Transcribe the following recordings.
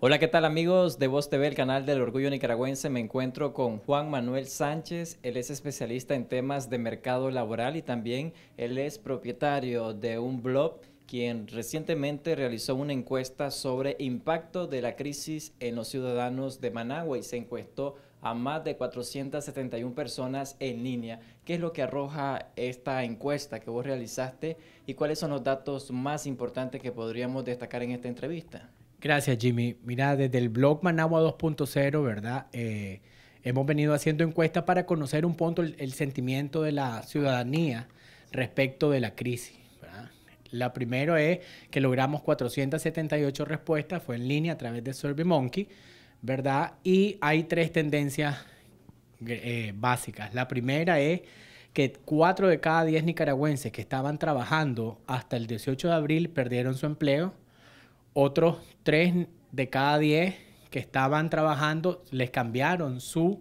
Hola, ¿qué tal amigos de Voz TV, el canal del Orgullo Nicaragüense? Me encuentro con Juan Manuel Sánchez. Él es especialista en temas de mercado laboral y también él es propietario de un blog quien recientemente realizó una encuesta sobre impacto de la crisis en los ciudadanos de Managua y se encuestó a más de 471 personas en línea. ¿Qué es lo que arroja esta encuesta que vos realizaste y cuáles son los datos más importantes que podríamos destacar en esta entrevista? Gracias, Jimmy. Mira, desde el blog Managua 2.0, ¿verdad? Eh, hemos venido haciendo encuestas para conocer un punto el, sentimiento de la ciudadanía respecto de la crisis. La primera es que logramos 478 respuestas, fue en línea a través de SurveyMonkey, ¿verdad? Y hay tres tendencias eh, básicas. La primera es que cuatro de cada 10 nicaragüenses que estaban trabajando hasta el 18 de abril perdieron su empleo otros tres de cada diez que estaban trabajando les cambiaron sus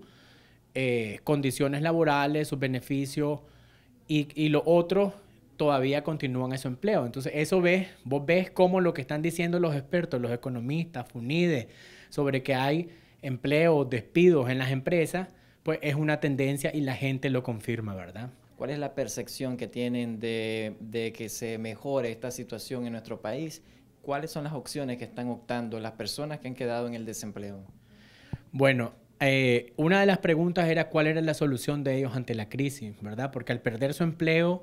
eh, condiciones laborales, sus beneficios y, y los otros todavía continúan en su empleo. Entonces, eso ves, vos ves cómo lo que están diciendo los expertos, los economistas, FUNIDE, sobre que hay empleos, despidos en las empresas, pues es una tendencia y la gente lo confirma, ¿verdad? ¿Cuál es la percepción que tienen de, de que se mejore esta situación en nuestro país ¿cuáles son las opciones que están optando las personas que han quedado en el desempleo? Bueno, eh, una de las preguntas era cuál era la solución de ellos ante la crisis, ¿verdad? Porque al perder su empleo,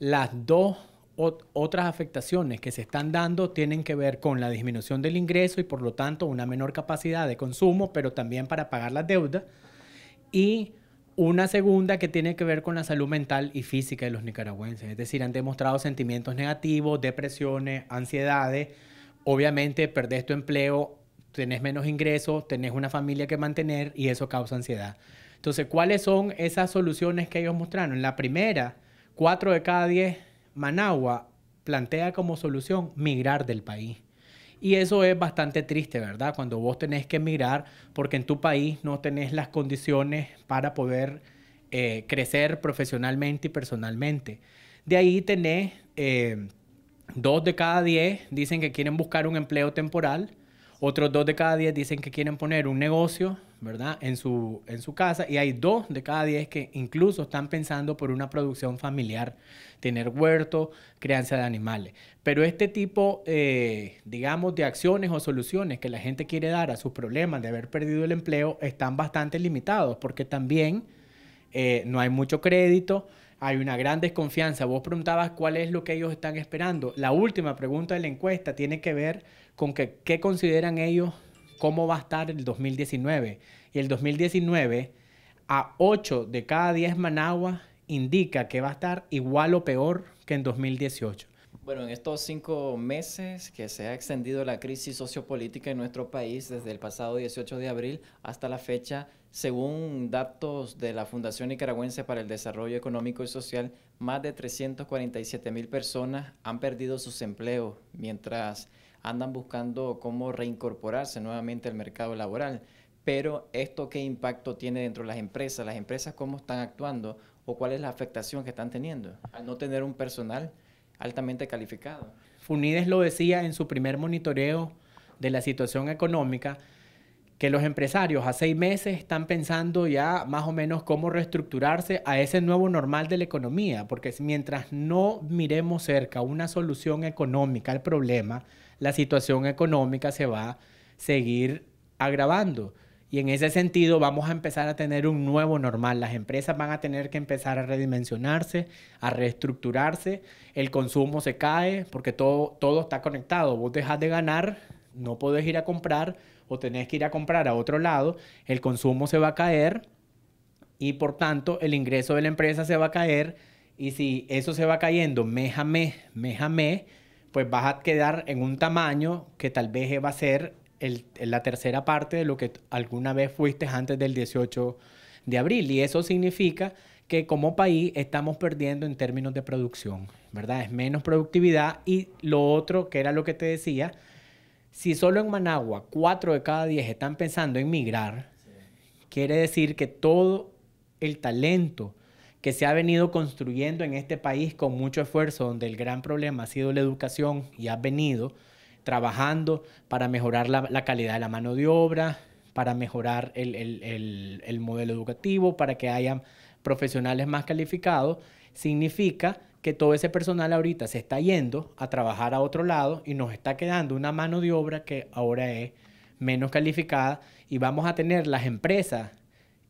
las dos otras afectaciones que se están dando tienen que ver con la disminución del ingreso y por lo tanto una menor capacidad de consumo, pero también para pagar la deuda. y una segunda que tiene que ver con la salud mental y física de los nicaragüenses, es decir, han demostrado sentimientos negativos, depresiones, ansiedades. Obviamente, perdés tu empleo, tenés menos ingresos, tenés una familia que mantener y eso causa ansiedad. Entonces, ¿cuáles son esas soluciones que ellos mostraron? en La primera, cuatro de cada 10 Managua plantea como solución migrar del país. Y eso es bastante triste, ¿verdad? Cuando vos tenés que emigrar porque en tu país no tenés las condiciones para poder eh, crecer profesionalmente y personalmente. De ahí tenés eh, dos de cada diez dicen que quieren buscar un empleo temporal, otros dos de cada diez dicen que quieren poner un negocio, ¿verdad? En su, en su casa y hay dos de cada diez que incluso están pensando por una producción familiar, tener huerto, crianza de animales. Pero este tipo, eh, digamos, de acciones o soluciones que la gente quiere dar a sus problemas de haber perdido el empleo están bastante limitados porque también eh, no hay mucho crédito, hay una gran desconfianza. Vos preguntabas cuál es lo que ellos están esperando. La última pregunta de la encuesta tiene que ver con qué consideran ellos cómo va a estar el 2019. Y el 2019, a 8 de cada 10 Managua indica que va a estar igual o peor que en 2018. Bueno, en estos cinco meses que se ha extendido la crisis sociopolítica en nuestro país desde el pasado 18 de abril hasta la fecha, según datos de la Fundación Nicaragüense para el Desarrollo Económico y Social, más de 347 mil personas han perdido sus empleos mientras andan buscando cómo reincorporarse nuevamente al mercado laboral. Pero esto qué impacto tiene dentro de las empresas, las empresas cómo están actuando o cuál es la afectación que están teniendo al no tener un personal altamente calificado. Funides lo decía en su primer monitoreo de la situación económica, que los empresarios a seis meses están pensando ya más o menos cómo reestructurarse a ese nuevo normal de la economía, porque mientras no miremos cerca una solución económica al problema, la situación económica se va a seguir agravando. Y en ese sentido vamos a empezar a tener un nuevo normal. Las empresas van a tener que empezar a redimensionarse, a reestructurarse. El consumo se cae porque todo, todo está conectado. Vos dejas de ganar no podés ir a comprar o tenés que ir a comprar a otro lado, el consumo se va a caer y por tanto el ingreso de la empresa se va a caer y si eso se va cayendo mes a mes, mes a mes, pues vas a quedar en un tamaño que tal vez va a ser la tercera parte de lo que alguna vez fuiste antes del 18 de abril. Y eso significa que como país estamos perdiendo en términos de producción, ¿verdad? Es menos productividad y lo otro, que era lo que te decía, si solo en Managua 4 de cada 10 están pensando en migrar, quiere decir que todo el talento que se ha venido construyendo en este país con mucho esfuerzo, donde el gran problema ha sido la educación y ha venido trabajando para mejorar la, calidad de la mano de obra, para mejorar el modelo educativo, para que haya profesionales más calificados, significa que todo ese personal ahorita se está yendo a trabajar a otro lado y nos está quedando una mano de obra que ahora es menos calificada y vamos a tener las empresas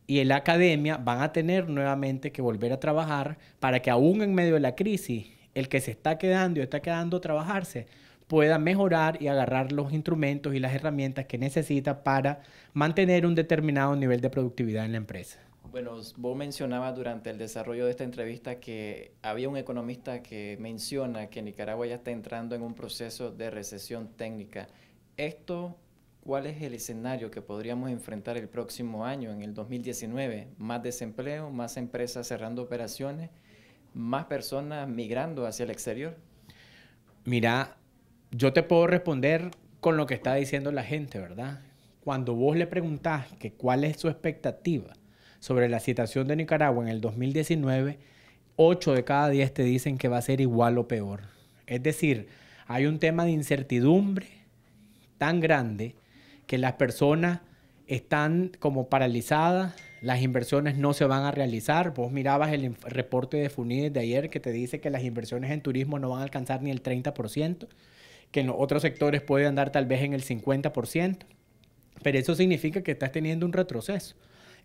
y la academia van a tener nuevamente que volver a trabajar para que aún en medio de la crisis el que se está quedando y está quedando a trabajarse pueda mejorar y agarrar los instrumentos y las herramientas que necesita para mantener un determinado nivel de productividad en la empresa. Bueno, vos mencionabas durante el desarrollo de esta entrevista que había un economista que menciona que Nicaragua ya está entrando en un proceso de recesión técnica. ¿Esto cuál es el escenario que podríamos enfrentar el próximo año, en el 2019? Más desempleo, más empresas cerrando operaciones, más personas migrando hacia el exterior. Mira, yo te puedo responder con lo que está diciendo la gente, ¿verdad? Cuando vos le preguntás que cuál es su expectativa sobre la situación de Nicaragua en el 2019, 8 de cada 10 te dicen que va a ser igual o peor. Es decir, hay un tema de incertidumbre tan grande que las personas están como paralizadas, las inversiones no se van a realizar. Vos mirabas el reporte de FUNIDES de ayer que te dice que las inversiones en turismo no van a alcanzar ni el 30%, que en otros sectores puede andar tal vez en el 50%, pero eso significa que estás teniendo un retroceso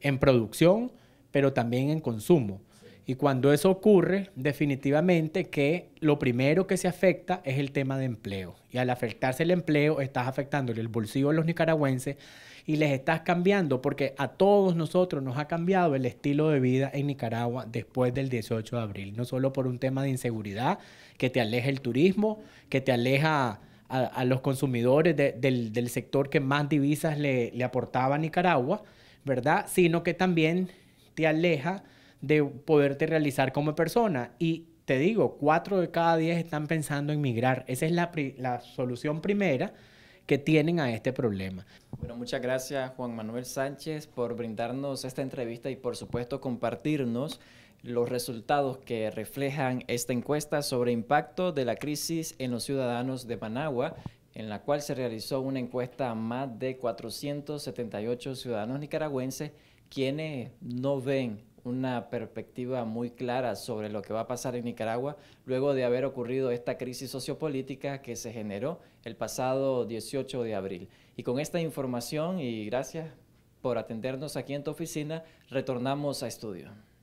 en producción, pero también en consumo. Y cuando eso ocurre, definitivamente que lo primero que se afecta es el tema de empleo. Y al afectarse el empleo, estás afectando el bolsillo a los nicaragüenses y les estás cambiando, porque a todos nosotros nos ha cambiado el estilo de vida en Nicaragua después del 18 de abril. No solo por un tema de inseguridad, que te aleja el turismo, que te aleja a, los consumidores del, sector que más divisas le, le aportaba a Nicaragua, ¿verdad? Sino que también te aleja de poderte realizar como persona. Y te digo, cuatro de cada diez están pensando en migrar. Esa es la, la solución primera que tienen a este problema. Bueno, muchas gracias Juan Manuel Sánchez por brindarnos esta entrevista y por supuesto compartirnos los resultados que reflejan esta encuesta sobre impacto de la crisis en los ciudadanos de Managua en la cual se realizó una encuesta a más de 478 ciudadanos nicaragüenses quienes no ven una perspectiva muy clara sobre lo que va a pasar en Nicaragua luego de haber ocurrido esta crisis sociopolítica que se generó el pasado 18 de abril. Y con esta información y gracias por atendernos aquí en tu oficina, retornamos a estudio.